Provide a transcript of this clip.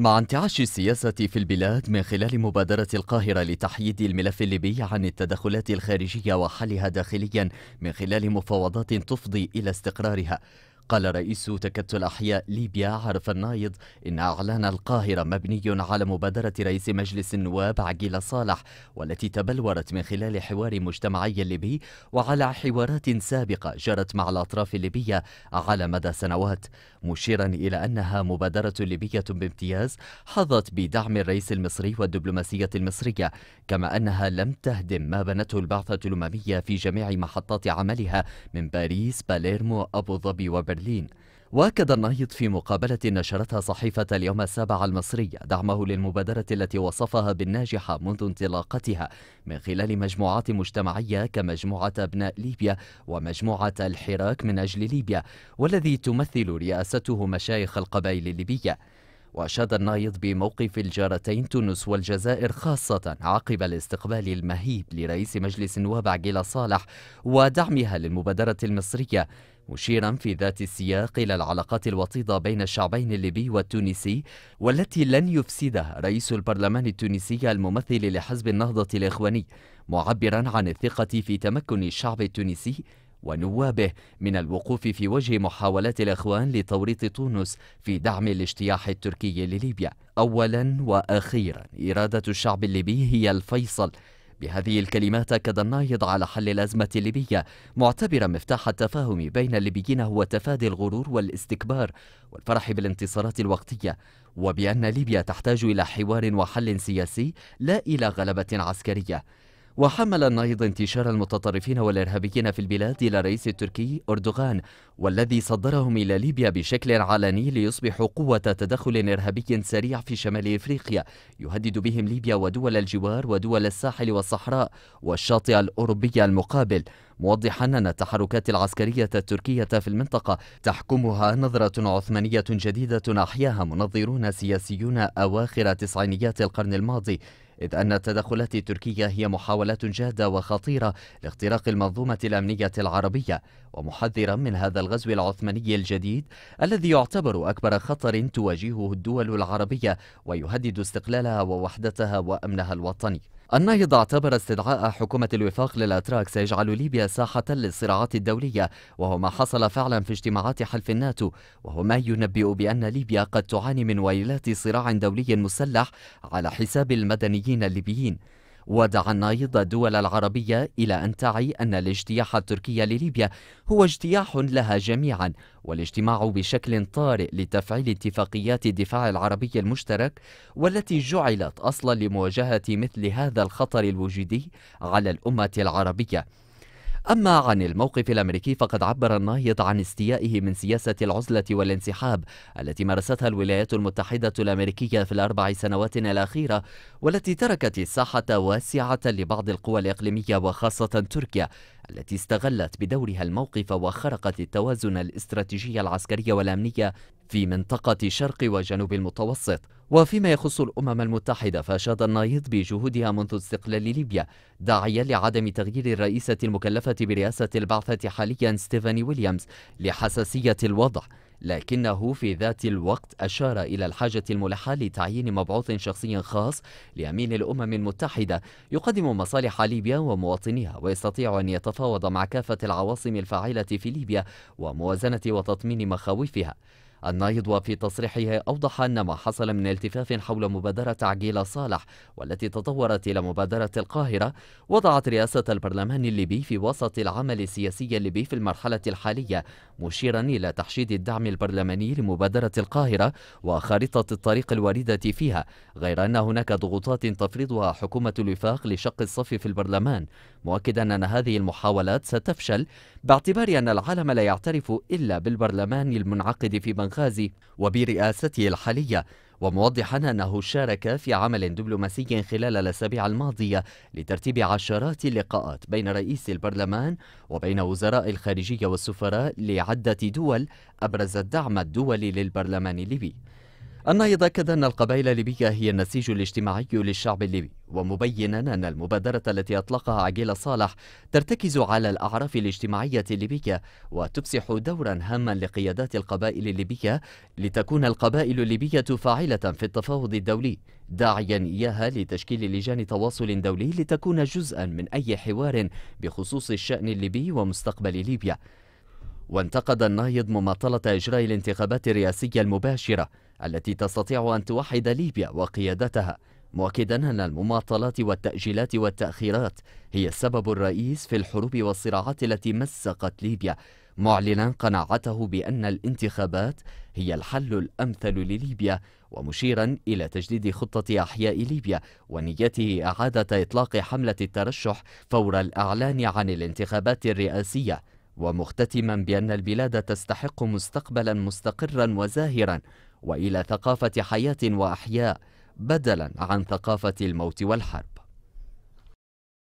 مع انتعاش السياسة في البلاد من خلال مبادرة القاهرة لتحييد الملف الليبي عن التدخلات الخارجية وحلها داخليا من خلال مفاوضات تفضي إلى استقرارها قال رئيس تكتل أحياء ليبيا عرف النايض إن أعلان القاهرة مبني على مبادرة رئيس مجلس النواب عقيل صالح والتي تبلورت من خلال حوار مجتمعي ليبي وعلى حوارات سابقة جرت مع الأطراف الليبية على مدى سنوات مشيرا إلى أنها مبادرة ليبية بامتياز حظت بدعم الرئيس المصري والدبلوماسية المصرية كما أنها لم تهدم ما بنته البعثة الأممية في جميع محطات عملها من باريس باليرمو أبو ظبي وبرلين برلين واكد النهيض في مقابلة نشرتها صحيفة اليوم السابع المصرية دعمه للمبادرة التي وصفها بالناجحة منذ انطلاقتها من خلال مجموعات مجتمعية كمجموعة أبناء ليبيا ومجموعة الحراك من أجل ليبيا والذي تمثل رئاسته مشايخ القبائل الليبية وأشاد النايض بموقف الجارتين تونس والجزائر خاصة عقب الاستقبال المهيب لرئيس مجلس النواب عقيل صالح ودعمها للمبادرة المصرية مشيرا في ذات السياق إلى العلاقات الوطيدة بين الشعبين الليبي والتونسي والتي لن يفسدها رئيس البرلمان التونسي الممثل لحزب النهضة الإخواني معبرا عن الثقة في تمكن الشعب التونسي ونوابه من الوقوف في وجه محاولات الإخوان لتوريط تونس في دعم الاجتياح التركي لليبيا أولا وأخيرا إرادة الشعب الليبي هي الفيصل بهذه الكلمات أكد الناهض على حل الأزمة الليبية معتبرا مفتاح التفاهم بين الليبيين هو تفادي الغرور والاستكبار والفرح بالانتصارات الوقتية وبأن ليبيا تحتاج إلى حوار وحل سياسي لا إلى غلبة عسكرية وحمل النهضة انتشار المتطرفين والإرهابيين في البلاد إلى الرئيس التركي أردوغان والذي صدرهم إلى ليبيا بشكل علني ليصبحوا قوة تدخل إرهابي سريع في شمال إفريقيا يهدد بهم ليبيا ودول الجوار ودول الساحل والصحراء والشاطئ الأوروبي المقابل موضحا أن التحركات العسكرية التركية في المنطقة تحكمها نظرة عثمانية جديدة أحياها منظرون سياسيون أواخر تسعينيات القرن الماضي إذ أن التدخلات التركية هي محاولات جادة وخطيرة لاختراق المنظومة الأمنية العربية ومحذرا من هذا الغزو العثماني الجديد الذي يعتبر أكبر خطر تواجهه الدول العربية ويهدد استقلالها ووحدتها وأمنها الوطني الناهضة اعتبر استدعاء حكومة الوفاق للأتراك سيجعل ليبيا ساحة للصراعات الدولية وهو ما حصل فعلا في اجتماعات حلف الناتو وهو ما ينبئ بأن ليبيا قد تعاني من ويلات صراع دولي مسلح على حساب المدنيين الليبيين ودعا النايض الدول العربية إلى أن تعي أن الاجتياح التركي لليبيا هو اجتياح لها جميعا والاجتماع بشكل طارئ لتفعيل اتفاقيات الدفاع العربي المشترك والتي جعلت أصلا لمواجهة مثل هذا الخطر الوجودي على الأمة العربية أما عن الموقف الأمريكي فقد عبر الناهض عن استيائه من سياسة العزلة والانسحاب التي مارستها الولايات المتحدة الأمريكية في الأربع سنوات الأخيرة والتي تركت الساحة واسعة لبعض القوى الإقليمية وخاصة تركيا التي استغلت بدورها الموقف وخرقت التوازن الاستراتيجي العسكري والأمني في منطقة شرق وجنوب المتوسط وفيما يخص الأمم المتحدة فأشاد النايض بجهودها منذ استقلال ليبيا داعيا لعدم تغيير الرئيسة المكلفة برئاسة البعثة حاليا ستيفاني ويليامز لحساسية الوضع لكنه في ذات الوقت أشار إلى الحاجة الملحة لتعيين مبعوث شخصي خاص لأمين الأمم المتحدة يقدم مصالح ليبيا ومواطنيها ويستطيع أن يتفاوض مع كافة العواصم الفاعلة في ليبيا وموازنة وتطمين مخاوفها النايض وفي تصريحه أوضح أن ما حصل من التفاف حول مبادرة عجيلة صالح والتي تطورت إلى مبادرة القاهرة وضعت رئاسة البرلمان الليبي في وسط العمل السياسي الليبي في المرحلة الحالية مشيرا إلى تحشيد الدعم البرلماني لمبادرة القاهرة وخارطة الطريق الواردة فيها غير أن هناك ضغوطات تفرضها حكومة الوفاق لشق الصف في البرلمان مؤكدا أن هذه المحاولات ستفشل باعتبار أن العالم لا يعترف إلا بالبرلمان المنعقد في بنغلاديش بنغازي وبرئاسته الحالية وموضحا أنه شارك في عمل دبلوماسي خلال الأسابيع الماضية لترتيب عشرات اللقاءات بين رئيس البرلمان وبين وزراء الخارجية والسفراء لعدة دول أبرز الدعم الدولي للبرلمان الليبي الناهض أكد أن القبائل الليبية هي النسيج الاجتماعي للشعب الليبي ومبينا أن المبادرة التي أطلقها عقيل صالح ترتكز على الأعراف الاجتماعية الليبية وتفسح دورا هاما لقيادات القبائل الليبية لتكون القبائل الليبية فاعلة في التفاوض الدولي داعيا إياها لتشكيل لجان تواصل دولي لتكون جزءا من أي حوار بخصوص الشأن الليبي ومستقبل ليبيا وانتقد الناهض مماطلة إجراء الانتخابات الرئاسية المباشرة التي تستطيع أن توحد ليبيا وقيادتها مؤكدا أن المماطلات والتأجيلات والتأخيرات هي السبب الرئيس في الحروب والصراعات التي مسقت ليبيا معلنا قناعته بأن الانتخابات هي الحل الأمثل لليبيا ومشيرا إلى تجديد خطة أحياء ليبيا ونيته إعادة إطلاق حملة الترشح فور الإعلان عن الانتخابات الرئاسية ومختتما بأن البلاد تستحق مستقبلا مستقرا وزاهرا وإلى ثقافة حياة وأحياء بدلا عن ثقافة الموت والحرب